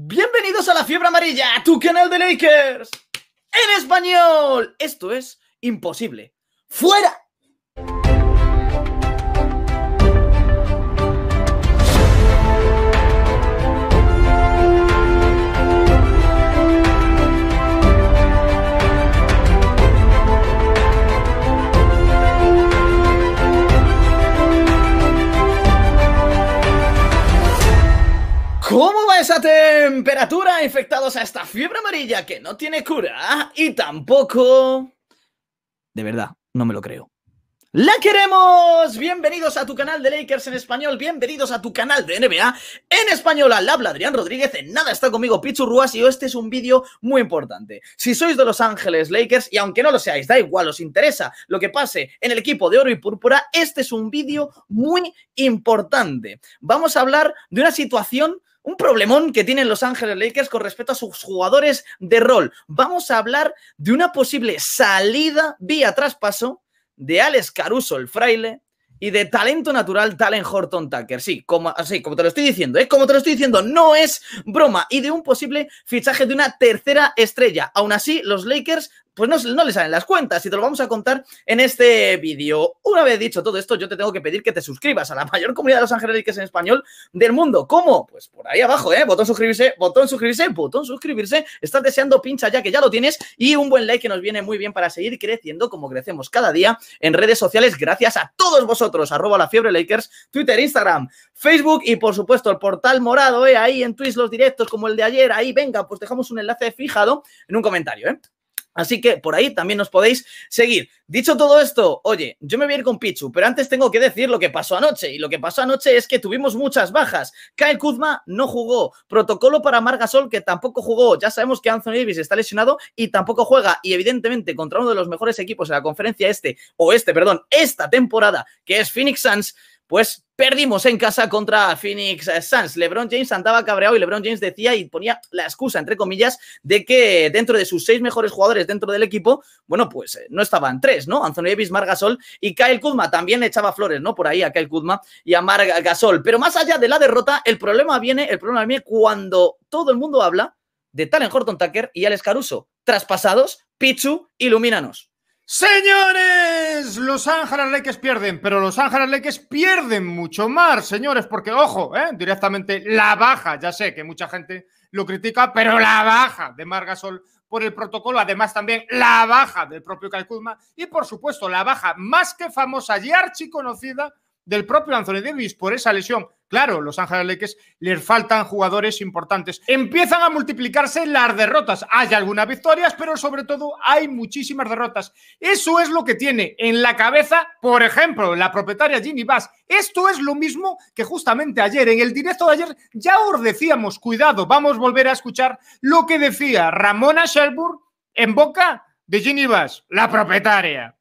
Bienvenidos a la fiebre amarilla, a tu canal de Lakers en español. Esto es imposible. ¡Fuera! esa temperatura, infectados a esta fiebre amarilla que no tiene cura y tampoco... De verdad, no me lo creo. ¡La queremos! Bienvenidos a tu canal de Lakers en español, bienvenidos a tu canal de NBA en español. Al habla Adrián Rodríguez, en nada está conmigo Pichu Ruas y este es un vídeo muy importante. Si sois de Los Ángeles Lakers, y aunque no lo seáis, da igual, os interesa lo que pase en el equipo de oro y púrpura, este es un vídeo muy importante. Vamos a hablar de una situación un problemón que tienen Los Ángeles Lakers con respecto a sus jugadores de rol. Vamos a hablar de una posible salida vía traspaso de Alex Caruso, el fraile, y de talento natural, Talen Horton Tucker. Sí, como, así, como te lo estoy diciendo, es ¿eh? como te lo estoy diciendo, no es broma. Y de un posible fichaje de una tercera estrella. Aún así, los Lakers pues no, le salen las cuentas y te lo vamos a contar en este vídeo. Una vez dicho todo esto, yo te tengo que pedir que te suscribas a la mayor comunidad de los Lakers en español del mundo. ¿Cómo? Pues por ahí abajo, ¿eh? Botón suscribirse, botón suscribirse, botón suscribirse. Estás deseando, pincha ya que ya lo tienes y un buen like que nos viene muy bien para seguir creciendo como crecemos cada día en redes sociales gracias a todos vosotros. Arroba la fiebre Lakers, Twitter, Instagram, Facebook y por supuesto el portal morado, ¿eh? Ahí en Twitch los directos como el de ayer. Ahí venga, pues dejamos un enlace fijado en un comentario, ¿eh? Así que por ahí también nos podéis seguir. Dicho todo esto, oye, yo me voy a ir con Pichu, pero antes tengo que decir lo que pasó anoche. Y lo que pasó anoche es que tuvimos muchas bajas. Kyle Kuzma no jugó. Protocolo para Margasol, que tampoco jugó. Ya sabemos que Anthony Davis está lesionado y tampoco juega. Y evidentemente, contra uno de los mejores equipos en la conferencia este, o este, perdón, esta temporada, que es Phoenix Suns, pues Perdimos en casa contra Phoenix eh, Suns. LeBron James andaba cabreado y LeBron James decía y ponía la excusa, entre comillas, de que dentro de sus seis mejores jugadores dentro del equipo, bueno, pues eh, no estaban tres, ¿no? Anthony Davis, Gasol y Kyle Kuzma. También le echaba flores, ¿no? Por ahí a Kyle Kuzma y a Gasol. Pero más allá de la derrota, el problema viene, el problema viene cuando todo el mundo habla de Talen Horton Tucker y Alex Caruso. Traspasados, Pichu, ilumínanos. Señores, Los Ángeles Lakers pierden, pero Los Ángeles Lakers pierden mucho más, señores, porque ojo, ¿eh? directamente la baja, ya sé que mucha gente lo critica, pero la baja de Margasol por el protocolo, además también la baja del propio Calcuzma y por supuesto la baja más que famosa y archiconocida del propio Anthony Davis por esa lesión. Claro, los Ángeles Lakers les faltan jugadores importantes. Empiezan a multiplicarse las derrotas. Hay algunas victorias, pero sobre todo hay muchísimas derrotas. Eso es lo que tiene en la cabeza, por ejemplo, la propietaria Ginny Bass. Esto es lo mismo que justamente ayer, en el directo de ayer, ya os decíamos, cuidado, vamos a volver a escuchar lo que decía Ramona Shelburne en boca de Ginny Bass, la propietaria.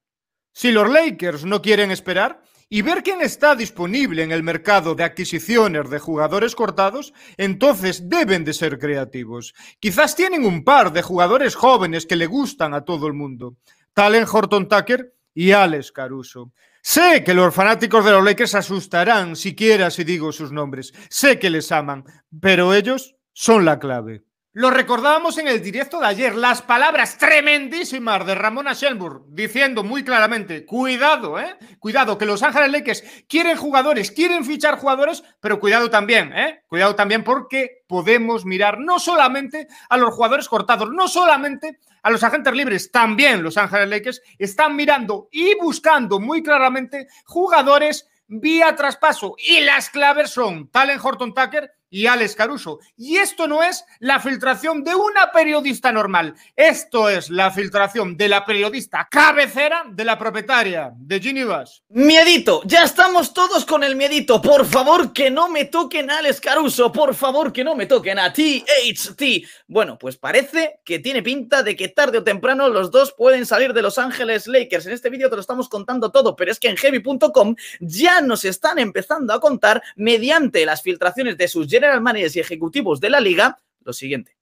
Si los Lakers no quieren esperar, y ver quién está disponible en el mercado de adquisiciones de jugadores cortados, entonces deben de ser creativos. Quizás tienen un par de jugadores jóvenes que le gustan a todo el mundo. Talen Horton Tucker y Alex Caruso. Sé que los fanáticos de los Lakers asustarán siquiera si digo sus nombres. Sé que les aman, pero ellos son la clave. Lo recordábamos en el directo de ayer, las palabras tremendísimas de Ramona Shelburne, diciendo muy claramente, cuidado, eh, cuidado, que Los Ángeles Lakers quieren jugadores, quieren fichar jugadores, pero cuidado también, eh, cuidado también porque podemos mirar no solamente a los jugadores cortados, no solamente a los agentes libres, también Los Ángeles Lakers están mirando y buscando muy claramente jugadores vía traspaso y las claves son Talen Horton Tucker y Alex Caruso. Y esto no es la filtración de una periodista normal, esto es la filtración de la periodista cabecera de la propietaria de Ginivas. Miedito, ya estamos todos con el miedito. Por favor, que no me toquen a Alex Caruso, por favor, que no me toquen a THT. Bueno, pues parece que tiene pinta de que tarde o temprano los dos pueden salir de Los Ángeles Lakers. En este vídeo te lo estamos contando todo, pero es que en heavy.com ya nos están empezando a contar mediante las filtraciones de sus general managers y ejecutivos de la liga lo siguiente.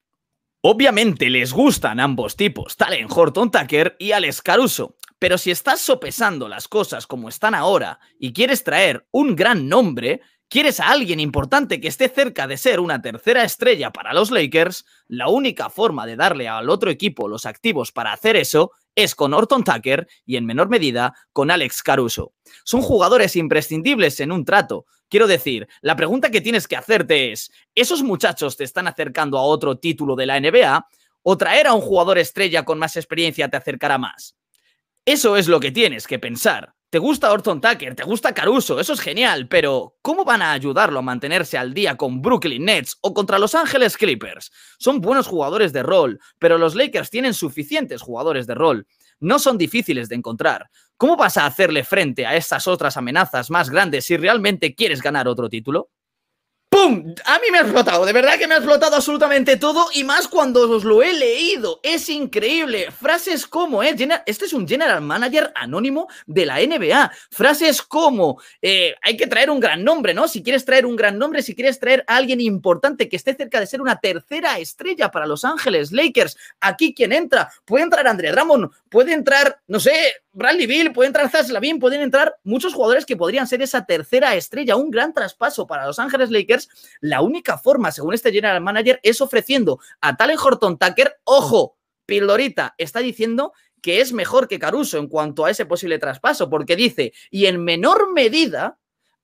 Obviamente les gustan ambos tipos, Talen Horton Tucker y Alex Caruso, pero si estás sopesando las cosas como están ahora y quieres traer un gran nombre, quieres a alguien importante que esté cerca de ser una tercera estrella para los Lakers, la única forma de darle al otro equipo los activos para hacer eso es con Orton Tucker y en menor medida con Alex Caruso. Son jugadores imprescindibles en un trato. Quiero decir, la pregunta que tienes que hacerte es, ¿esos muchachos te están acercando a otro título de la NBA o traer a un jugador estrella con más experiencia te acercará más? Eso es lo que tienes que pensar. Te gusta Orton Tucker, te gusta Caruso, eso es genial, pero ¿cómo van a ayudarlo a mantenerse al día con Brooklyn Nets o contra Los Ángeles Clippers? Son buenos jugadores de rol, pero los Lakers tienen suficientes jugadores de rol. No son difíciles de encontrar. ¿Cómo vas a hacerle frente a estas otras amenazas más grandes si realmente quieres ganar otro título? ¡Pum! A mí me ha explotado, de verdad que me ha explotado absolutamente todo y más cuando os lo he leído. Es increíble. Frases como, ¿eh? este es un general manager anónimo de la NBA. Frases como, eh, hay que traer un gran nombre, ¿no? Si quieres traer un gran nombre, si quieres traer a alguien importante que esté cerca de ser una tercera estrella para Los Ángeles Lakers, aquí quien entra, puede entrar Andrea Ramón, puede entrar, no sé, Bradley Bill, puede entrar Zaslavín, pueden entrar muchos jugadores que podrían ser esa tercera estrella, un gran traspaso para Los Ángeles Lakers. La única forma, según este general manager, es ofreciendo a Talen Horton Tucker, ojo, Pildorita está diciendo que es mejor que Caruso en cuanto a ese posible traspaso, porque dice, y en menor medida,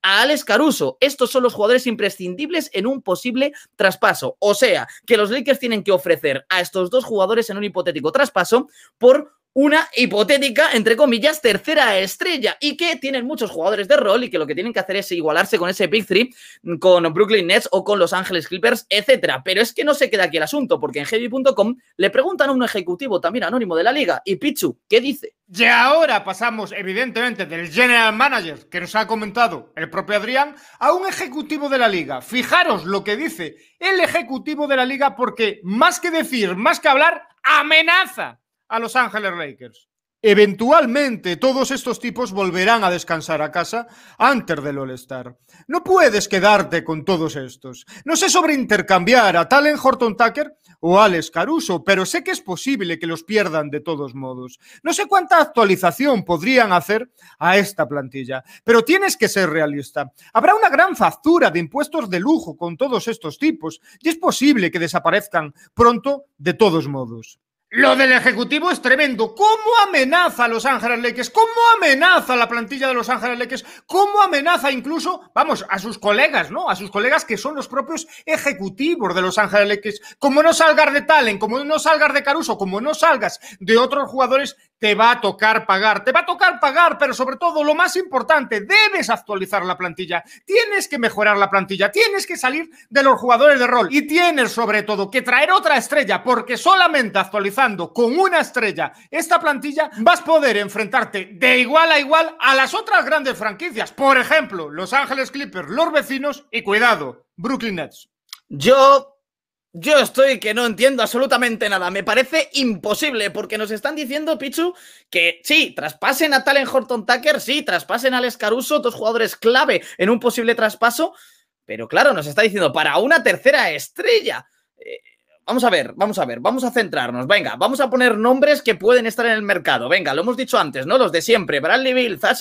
a Alex Caruso. Estos son los jugadores imprescindibles en un posible traspaso. O sea, que los Lakers tienen que ofrecer a estos dos jugadores en un hipotético traspaso por una hipotética, entre comillas, tercera estrella y que tienen muchos jugadores de rol y que lo que tienen que hacer es igualarse con ese Big Three, con Brooklyn Nets o con Los Ángeles Clippers, etcétera. Pero es que no se queda aquí el asunto, porque en heavy.com le preguntan a un ejecutivo también anónimo de la liga y Pichu, ¿qué dice? Y ahora pasamos, evidentemente, del general manager que nos ha comentado el propio Adrián a un ejecutivo de la liga. Fijaros lo que dice el ejecutivo de la liga porque más que decir, más que hablar, amenaza a Los Ángeles Lakers. Eventualmente todos estos tipos volverán a descansar a casa antes del All-Star. No puedes quedarte con todos estos. No sé sobre intercambiar a Talen Horton Tucker o Alex Caruso, pero sé que es posible que los pierdan de todos modos. No sé cuánta actualización podrían hacer a esta plantilla, pero tienes que ser realista. Habrá una gran factura de impuestos de lujo con todos estos tipos y es posible que desaparezcan pronto de todos modos. Lo del Ejecutivo es tremendo. ¿Cómo amenaza a Los Ángeles Leques, ¿Cómo amenaza a la plantilla de Los Ángeles Lakers? ¿Cómo amenaza incluso, vamos, a sus colegas, ¿no? A sus colegas que son los propios ejecutivos de Los Ángeles Lakers. Como no salgas de Talen, como no salgas de Caruso, como no salgas de otros jugadores, te va a tocar pagar. Te va a tocar pagar, pero sobre todo, lo más importante, debes actualizar la plantilla. Tienes que mejorar la plantilla. Tienes que salir de los jugadores de rol. Y tienes, sobre todo, que traer otra estrella, porque solamente actualizar con una estrella esta plantilla, vas a poder enfrentarte de igual a igual a las otras grandes franquicias. Por ejemplo, Los Ángeles Clippers, los vecinos y cuidado, Brooklyn Nets. Yo yo estoy que no entiendo absolutamente nada. Me parece imposible porque nos están diciendo, Pichu, que sí, traspasen a Talen Horton Tucker, sí, traspasen al Escaruso, Caruso, dos jugadores clave en un posible traspaso. Pero claro, nos está diciendo para una tercera estrella. Eh, vamos a ver, vamos a ver, vamos a centrarnos. Venga, vamos a poner nombres que pueden estar en el mercado. Venga, lo hemos dicho antes, ¿no? Los de siempre. Bradley Bill, Zach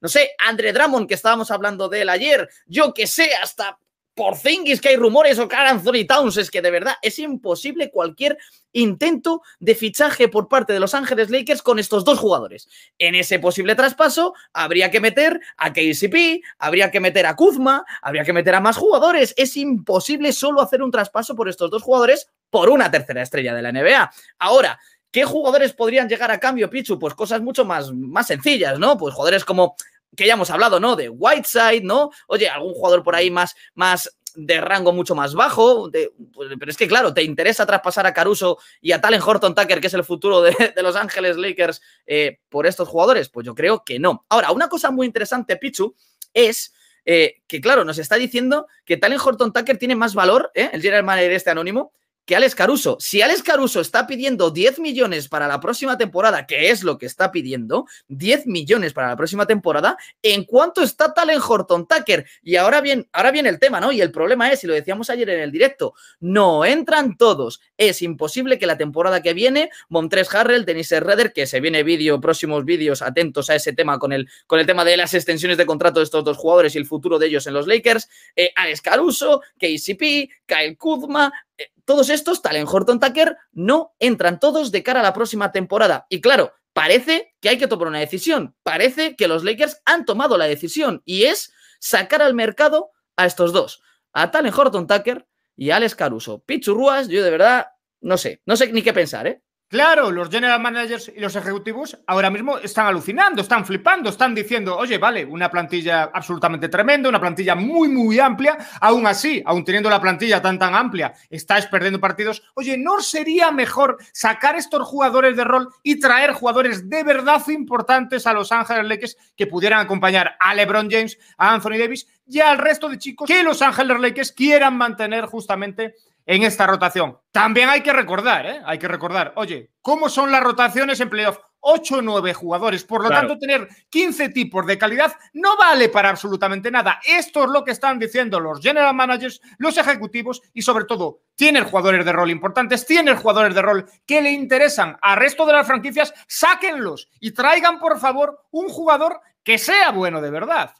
no sé, Andre Drummond, que estábamos hablando de él ayer. Yo que sé, hasta por Zingis que hay rumores o Karan Anthony Towns. Es que de verdad es imposible cualquier intento de fichaje por parte de Los Ángeles Lakers con estos dos jugadores. En ese posible traspaso habría que meter a KCP, habría que meter a Kuzma, habría que meter a más jugadores. Es imposible solo hacer un traspaso por estos dos jugadores por una tercera estrella de la NBA. Ahora, ¿qué jugadores podrían llegar a cambio, Pichu? Pues cosas mucho más, más sencillas, ¿no? Pues jugadores como que ya hemos hablado, ¿no? De Whiteside, ¿no? Oye, algún jugador por ahí más, más de rango mucho más bajo, pues, pero es que claro, te interesa traspasar a Caruso y a Talen Horton Tucker, que es el futuro de, Los Ángeles Lakers, eh, por estos jugadores? Pues yo creo que no. Ahora, una cosa muy interesante, Pichu, es eh, que claro, nos está diciendo que Talen Horton Tucker tiene más valor, ¿eh? el general manager este anónimo, que Alex Caruso. Si Alex Caruso está pidiendo 10 millones para la próxima temporada, que es lo que está pidiendo, 10 millones para la próxima temporada, ¿en cuánto está Talen Horton Tucker? Y ahora bien, ahora viene el tema, ¿no? Y el problema es, y lo decíamos ayer en el directo, no entran todos. Es imposible que la temporada que viene, Montres Harrell, Denise Redder, que se viene vídeo, próximos vídeos, atentos a ese tema con el, con el tema de las extensiones de contrato de estos dos jugadores y el futuro de ellos en los Lakers, eh, Alex Caruso, KCP, Kyle Kuzma, eh, todos estos, Talen Horton Tucker, no entran todos de cara a la próxima temporada. Y claro, parece que hay que tomar una decisión. Parece que los Lakers han tomado la decisión y es sacar al mercado a estos dos, a Talen Horton Tucker y a Alex Caruso. Pichurruas, yo de verdad no sé, no sé ni qué pensar, ¿eh? Claro, los general managers y los ejecutivos ahora mismo están alucinando, están flipando, están diciendo, oye, vale, una plantilla absolutamente tremenda, una plantilla muy, muy amplia, aún así, aún teniendo la plantilla tan, tan amplia, estáis perdiendo partidos. Oye, ¿no sería mejor sacar estos jugadores de rol y traer jugadores de verdad importantes a Los Ángeles Lakers que pudieran acompañar a LeBron James, a Anthony Davis y al resto de chicos que Los Ángeles Lakers quieran mantener justamente en esta rotación. También hay que recordar, ¿eh? Hay que recordar, oye, ¿cómo son las rotaciones en playoff? 8 o 9 jugadores. Por lo tanto, tener 15 tipos de calidad no vale para absolutamente nada. Esto es lo que están diciendo los general managers, los ejecutivos y sobre todo, tienen jugadores de rol importantes, tienen jugadores de rol que le interesan al resto de las franquicias, sáquenlos y traigan, por favor, un jugador que sea bueno de verdad.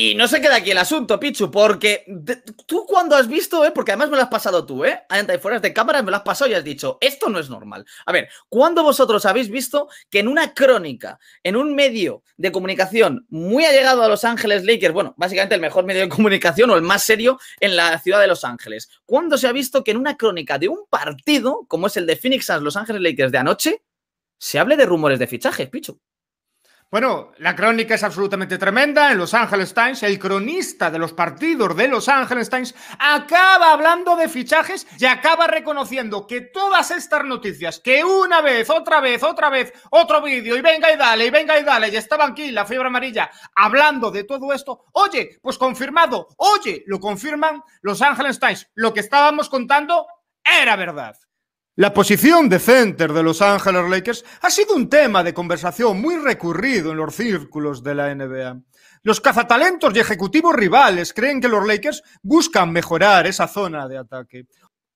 Y no se queda aquí el asunto, Pichu, porque tú cuando has visto, ¿eh? porque además me lo has pasado tú, ¿eh? Adentro y fuera de cámaras me lo has pasado y has dicho, esto no es normal. A ver, ¿cuándo vosotros habéis visto que en una crónica, en un medio de comunicación muy allegado a Los Ángeles Lakers, bueno, básicamente el mejor medio de comunicación o el más serio en la ciudad de Los Ángeles, ¿cuándo se ha visto que en una crónica de un partido, como es el de Phoenix Suns Los Ángeles Lakers de anoche, se hable de rumores de fichajes, Pichu? Bueno, la crónica es absolutamente tremenda. En Los Angeles Times, el cronista de los partidos de Los Angeles Times acaba hablando de fichajes y acaba reconociendo que todas estas noticias, que una vez, otra vez, otra vez, otro vídeo, y venga y dale, y venga y dale, y estaban aquí la fiebre amarilla hablando de todo esto, oye, pues confirmado, oye, lo confirman Los Angeles Times, lo que estábamos contando era verdad. La posición de center de Los Angeles Lakers ha sido un tema de conversación muy recurrido en los círculos de la NBA. Los cazatalentos y ejecutivos rivales creen que los Lakers buscan mejorar esa zona de ataque.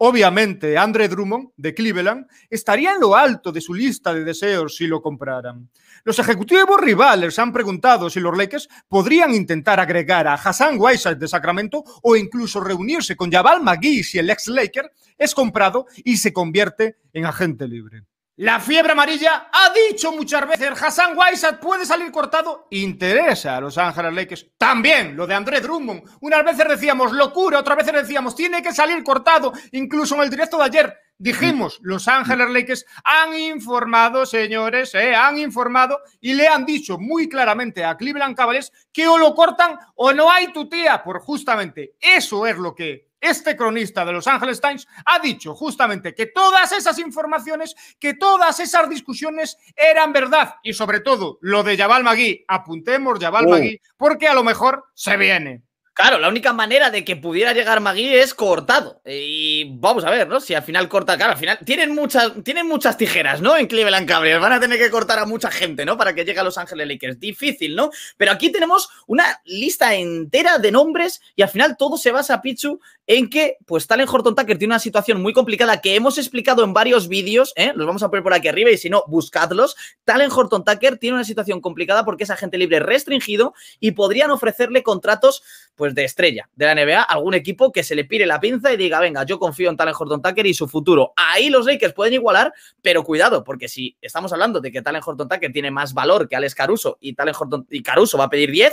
Obviamente, Andre Drummond, de Cleveland, estaría en lo alto de su lista de deseos si lo compraran. Los ejecutivos rivales han preguntado si los Lakers podrían intentar agregar a Hassan Whiteside de Sacramento o incluso reunirse con Jabal McGee si el ex Laker es comprado y se convierte en agente libre. La fiebre amarilla ha dicho muchas veces, Hassan Whiteside puede salir cortado, interesa a Los Ángeles Lakers. También lo de André Drummond. Unas veces decíamos locura, otras veces decíamos tiene que salir cortado. Incluso en el directo de ayer dijimos, mm. Los Ángeles Lakers han informado, señores, eh, han informado y le han dicho muy claramente a Cleveland Cavaliers que o lo cortan o no hay tutía por justamente eso es lo que este cronista de Los Angeles Times ha dicho justamente que todas esas informaciones, que todas esas discusiones eran verdad. Y sobre todo, lo de Yabal Magui, apuntemos Yabal Magui, porque a lo mejor se viene. Claro, la única manera de que pudiera llegar Magui es cortado. Eh, y vamos a ver, ¿no? Si al final corta, claro, al final tienen muchas, tienen muchas tijeras, ¿no? En Cleveland Cavaliers van a tener que cortar a mucha gente, ¿no? Para que llegue a Los Ángeles Lakers. Difícil, ¿no? Pero aquí tenemos una lista entera de nombres y al final todo se basa, Pichu, en que pues Talen Horton Tucker tiene una situación muy complicada que hemos explicado en varios vídeos, ¿eh? Los vamos a poner por aquí arriba y si no, buscadlos. Talen Horton Tucker tiene una situación complicada porque es agente libre restringido y podrían ofrecerle contratos pues de estrella de la NBA, algún equipo que se le pire la pinza y diga, venga, yo confío en Talen Horton Tucker y su futuro. Ahí los Lakers pueden igualar, pero cuidado, porque si estamos hablando de que Talen Horton Tucker tiene más valor que Alex Caruso y, Talen Horton, y Caruso va a pedir 10,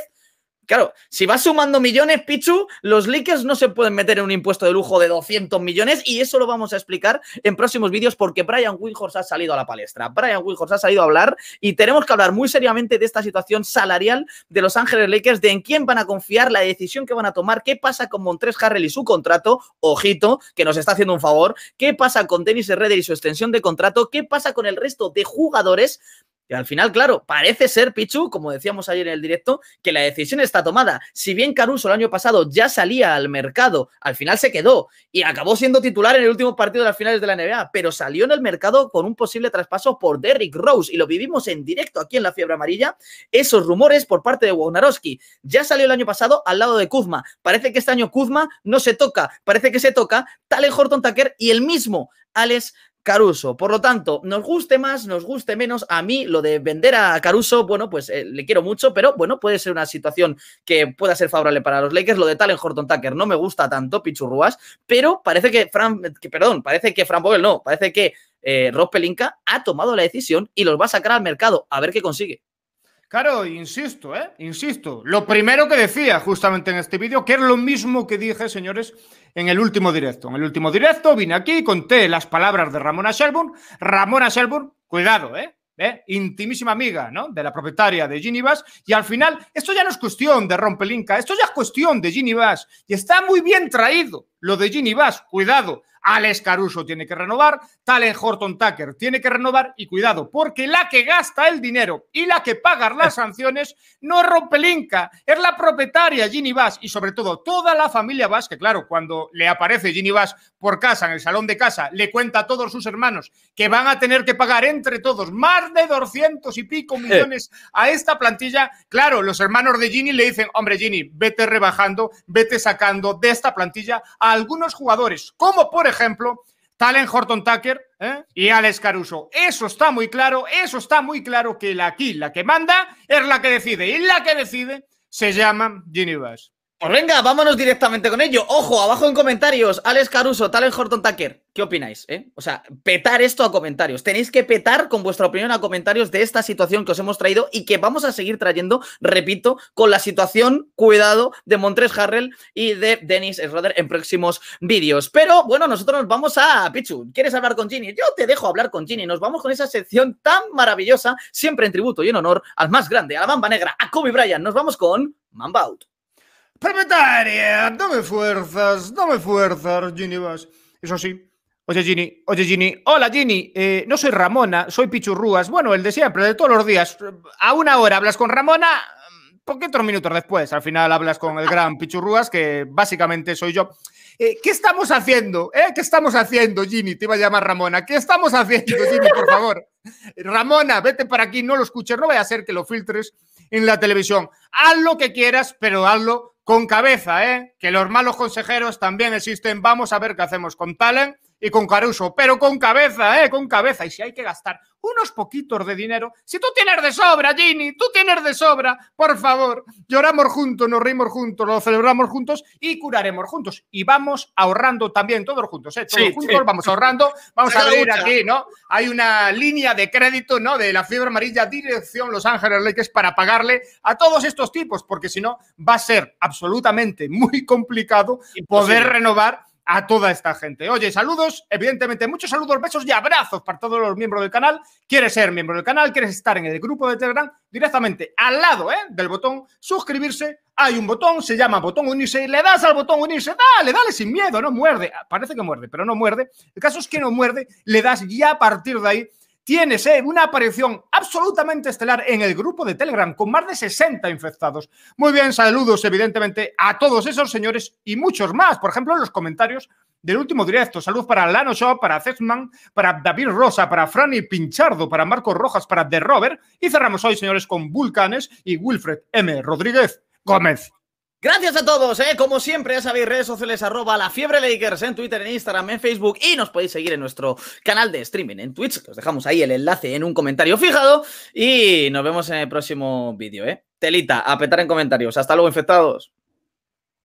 Claro, si vas sumando millones, Pichu, los Lakers no se pueden meter en un impuesto de lujo de 200 millones y eso lo vamos a explicar en próximos vídeos porque Brian Wilhors ha salido a la palestra. Brian Wilhors ha salido a hablar y tenemos que hablar muy seriamente de esta situación salarial de Los Ángeles Lakers, de en quién van a confiar, la decisión que van a tomar, qué pasa con Montres Harrell y su contrato, ojito, que nos está haciendo un favor, qué pasa con Dennis Herrera y su extensión de contrato, qué pasa con el resto de jugadores y al final, claro, parece ser, Pichu, como decíamos ayer en el directo, que la decisión está tomada. Si bien Caruso el año pasado ya salía al mercado, al final se quedó y acabó siendo titular en el último partido de las finales de la NBA, pero salió en el mercado con un posible traspaso por Derrick Rose y lo vivimos en directo aquí en la Fiebre Amarilla. Esos rumores por parte de Wagnarowski. Ya salió el año pasado al lado de Kuzma. Parece que este año Kuzma no se toca, parece que se toca Talen Horton Tucker y el mismo Alex Caruso. Por lo tanto, nos guste más, nos guste menos, a mí lo de vender a Caruso, bueno, pues eh, le quiero mucho, pero bueno, puede ser una situación que pueda ser favorable para los Lakers. Lo de Talen Horton Tucker no me gusta tanto, pichurruas, pero parece que Fran, que, perdón, parece que Fran Vogel no, parece que eh, Rob Pelinka ha tomado la decisión y los va a sacar al mercado a ver qué consigue. Claro, insisto, ¿eh? Insisto. Lo primero que decía justamente en este vídeo, que es lo mismo que dije, señores, en el último directo. En el último directo vine aquí, conté las palabras de Ramona Shelburne. Ramona Shelburne, cuidado, ¿eh? ¿Eh? intimísima amiga ¿no? de la propietaria de Ginivas, y al final esto ya no es cuestión de rompelinca, esto ya es cuestión de Ginivas, y está muy bien traído, lo de Ginny Bass, cuidado. Alex Caruso tiene que renovar, Talen Horton Tucker tiene que renovar y cuidado, porque la que gasta el dinero y la que paga las sanciones no es Rompelinka, es la propietaria Ginny Bass y sobre todo toda la familia Bass, que claro, cuando le aparece Ginny Bass por casa, en el salón de casa, le cuenta a todos sus hermanos que van a tener que pagar entre todos más de 200 y pico millones a esta plantilla, claro, los hermanos de Ginny le dicen, hombre Ginny, vete rebajando, vete sacando de esta plantilla a algunos jugadores, como por ejemplo Talen Horton Tucker ¿eh? y Alex Caruso. Eso está muy claro, eso está muy claro que la, aquí la que manda es la que decide y la que decide se llama Ginny pues venga, vámonos directamente con ello. Ojo, abajo en comentarios, Alex Caruso, Talen Horton Tucker, ¿qué opináis? Eh? O sea, petar esto a comentarios. Tenéis que petar con vuestra opinión a comentarios de esta situación que os hemos traído y que vamos a seguir trayendo, repito, con la situación, cuidado, de Montres Harrell y de Dennis Schroeder en próximos vídeos. Pero bueno, nosotros nos vamos a Pichu. ¿Quieres hablar con Ginny? Yo te dejo hablar con Ginny. Nos vamos con esa sección tan maravillosa, siempre en tributo y en honor al más grande, a la bamba negra, a Kobe Bryant. Nos vamos con Out. Propietaria, dame fuerzas, dame fuerzas, Ginny vas, Eso sí. Oye, Ginny, oye, Ginny. Hola, Ginny. Eh, no soy Ramona, soy Pichurrúas. Bueno, el de siempre, de todos los días. A una hora hablas con Ramona, mm, poquitos minutos después? Al final hablas con el gran Pichurrúas, que básicamente soy yo. Eh, ¿Qué estamos haciendo? Eh? ¿Qué estamos haciendo, Ginny? Te iba a llamar Ramona. ¿Qué estamos haciendo, Ginny, por favor? Ramona, vete para aquí, no lo escuches, no vaya a ser que lo filtres en la televisión. Haz lo que quieras, pero hazlo con cabeza, ¿eh? que los malos consejeros también existen. Vamos a ver qué hacemos con Talent y con Caruso, pero con cabeza, ¿eh? Con cabeza. Y si hay que gastar unos poquitos de dinero, si tú tienes de sobra, Gini, tú tienes de sobra, por favor, lloramos juntos, nos reímos juntos, lo celebramos juntos y curaremos juntos. Y vamos ahorrando también, todos juntos, ¿eh? Todos juntos, vamos ahorrando, vamos a ver aquí, ¿no? Hay una línea de crédito, ¿no? De la fiebre amarilla, dirección Los Ángeles Lakers, para pagarle a todos estos tipos, porque si no, va a ser absolutamente muy complicado poder renovar a toda esta gente. Oye, saludos, evidentemente, muchos saludos, besos y abrazos para todos los miembros del canal. ¿Quieres ser miembro del canal? ¿Quieres estar en el grupo de Telegram? Directamente al lado ¿eh? del botón suscribirse, hay un botón, se llama botón unirse, le das al botón unirse, dale, dale sin miedo, no muerde, parece que muerde, pero no muerde. El caso es que no muerde, le das y a partir de ahí tienes una aparición absolutamente estelar en el grupo de Telegram con más de 60 infectados. Muy bien, saludos evidentemente a todos esos señores y muchos más. Por ejemplo, en los comentarios del último directo. Salud para Lano Shaw, para Zezman, para David Rosa, para Franny Pinchardo, para Marcos Rojas, para The Robert. Y cerramos hoy, señores, con Vulcanes y Wilfred M. Rodríguez Gómez. Gracias a todos, ¿eh? como siempre, ya sabéis, redes sociales arroba la fiebre Lakers en Twitter, en Instagram, en Facebook y nos podéis seguir en nuestro canal de streaming en Twitch, que os dejamos ahí el enlace en un comentario fijado y nos vemos en el próximo vídeo. ¿eh? Telita, apetar en comentarios. Hasta luego, infectados.